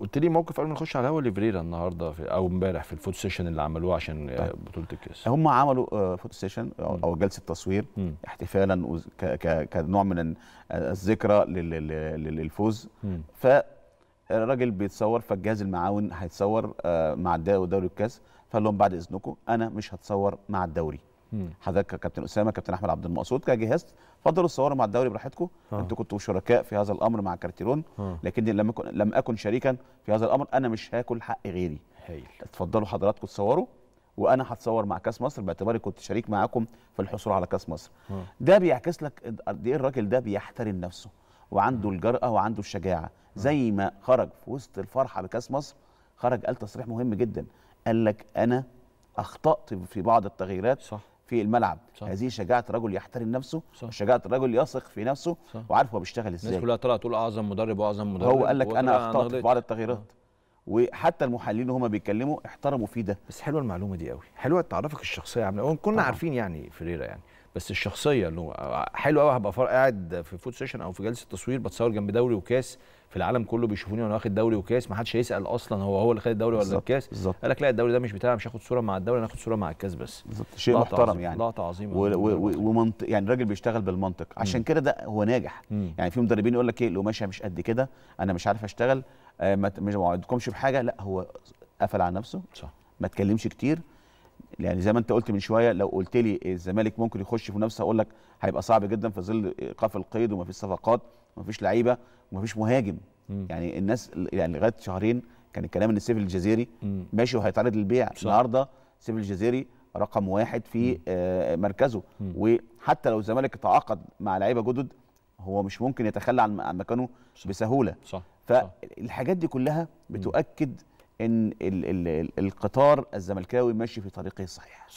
قلت لي موقف قبل ما نخش على الهوا لفريرا النهارده في او امبارح في الفوت سيشن اللي عملوه عشان آه، طيب. بطوله الكاس هم عملوا آه، فوت سيشن او جلسه تصوير م. احتفالا كنوع من الذكرى للفوز ف الراجل بيتصور فالجهاز المعاون هيتصور آه، مع الدوري الكاس فقال لهم بعد اذنكم انا مش هتصور مع الدوري حضرتك كابتن اسامه كابتن احمد عبد المقصود كجهاز فضلوا تصوروا مع الدوري براحتكم آه. انتوا كنتوا شركاء في هذا الامر مع كارتيرون آه. لكني لم اكن لم اكن شريكا في هذا الامر انا مش هاكل حق غيري هيل. اتفضلوا حضراتكم تصوروا وانا هتصور مع كاس مصر باعتباري كنت شريك معاكم في الحصول على كاس مصر م. آه. ده بيعكس لك قد ايه الراجل ده بيحترم نفسه وعنده الجرأه وعنده الشجاعه زي ما خرج في وسط الفرحه بكاس مصر خرج قال تصريح مهم جدا قال لك انا اخطات في بعض التغييرات صح. في الملعب صح. هذه شجاعه رجل يحترم نفسه شجاعه رجل يثق في نفسه صح. وعارف هو بيشتغل ازاي الناس كلها طلعت تقول اعظم مدرب واعظم مدرب هو قال لك انا اخطات في بعض التغييرات وحتى المحللين هما بيتكلموا احترموا فيه ده بس حلوه المعلومه دي قوي حلوه تعرفك الشخصيه عامله كنا عارفين يعني فريرا يعني بس الشخصيه انه حلو قوي هبقى قاعد في فوت سيشن او في جلسه تصوير بتصور جنب دوري وكاس في العالم كله بيشوفوني وانا واخد دوري وكاس ما حدش هيسال اصلا هو هو اللي خد الدوري ولا الكاس قال لك لا الدوري ده مش بتاعي مش هاخد صوره مع الدوري انا هاخد صوره مع الكاس بس بالظبط شيء محترم عظيم. يعني لقطه عظيمه ومنطق يعني الراجل بيشتغل بالمنطق عشان كده ده هو ناجح م. يعني في مدربين يقول لك ايه القماشه مش قد كده انا مش عارف اشتغل آه ما مش بحاجه لا هو قفل على نفسه صح ما اتكلمش كتير يعني زي ما انت قلت من شويه لو قلت لي الزمالك ممكن يخش في منافسه اقول لك هيبقى صعب جدا في ظل ايقاف القيد وما فيش صفقات وما فيش لعيبه وما فيش مهاجم م. يعني الناس يعني لغايه شهرين كان الكلام ان سيف الجزيري ماشي وهيتعرض للبيع النهارده سيف الجزيري رقم واحد في آه مركزه م. وحتى لو الزمالك تعاقد مع لعيبه جدد هو مش ممكن يتخلى عن عن مكانه صح. بسهوله صح. فالحاجات دي كلها بتؤكد م. ان القطار الزملكاوي ماشي في طريقه الصحيح